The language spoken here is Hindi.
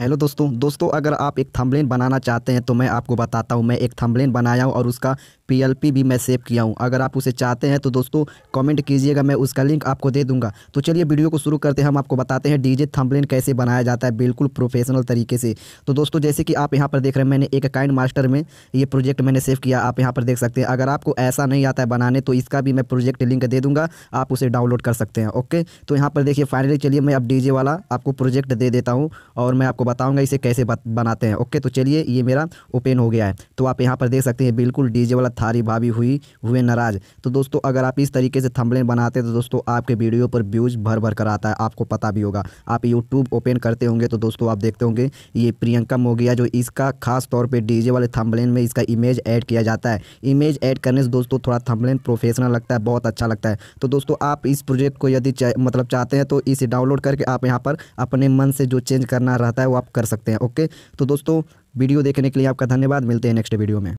हेलो दोस्तों दोस्तों अगर आप एक थंबलेन बनाना चाहते हैं तो मैं आपको बताता हूँ मैं एक थंबलेन बनाया हूँ और उसका पीएलपी भी मैं सेव किया हूँ अगर आप उसे चाहते हैं तो दोस्तों कमेंट कीजिएगा मैं उसका लिंक आपको दे दूंगा तो चलिए वीडियो को शुरू करते हैं हम आपको बताते हैं डीजे थंबलेन कैसे बनाया जाता है बिल्कुल प्रोफेशनल तरीके से तो दोस्तों जैसे कि आप यहाँ पर देख रहे हैं मैंने एक काइंड मास्टर में ये प्रोजेक्ट मैंने सेव किया आप यहाँ पर देख सकते हैं अगर आपको ऐसा नहीं आता है बनाने तो इसका भी मैं प्रोजेक्ट लिंक दे दूँगा आप उसे डाउनलोड कर सकते हैं ओके तो यहाँ पर देखिए फाइनली चलिए मैं अब डी वाला आपको प्रोजेक्ट दे देता हूँ और मैं आपको बताऊंगा इसे कैसे बनाते हैं ओके तो चलिए ये मेरा ओपन हो गया है तो आप यहाँ पर देख सकते हैं बिल्कुल डीजे वाला थारी भाभी हुई हुए नाराज तो दोस्तों अगर आप इस तरीके से थम्बले बनाते हैं तो दोस्तों आपके वीडियो पर व्यूज़ भर भर कर आता है आपको पता भी होगा आप यूट्यूब ओपन करते होंगे तो दोस्तों आप देखते होंगे ये प्रियंका मोगिया जो इसका खास तौर पर डीजे वाले थम्बलेन में इसका इमेज ऐड किया जाता है इमेज ऐड करने से दोस्तों थोड़ा थम्बलेन प्रोफेशनल लगता है बहुत अच्छा लगता है तो दोस्तों आप इस प्रोजेक्ट को यदि मतलब चाहते हैं तो इसे डाउनलोड करके आप यहाँ पर अपने मन से जो चेंज करना रहता है वो आप कर सकते हैं ओके तो दोस्तों वीडियो देखने के लिए आपका धन्यवाद मिलते हैं नेक्स्ट वीडियो में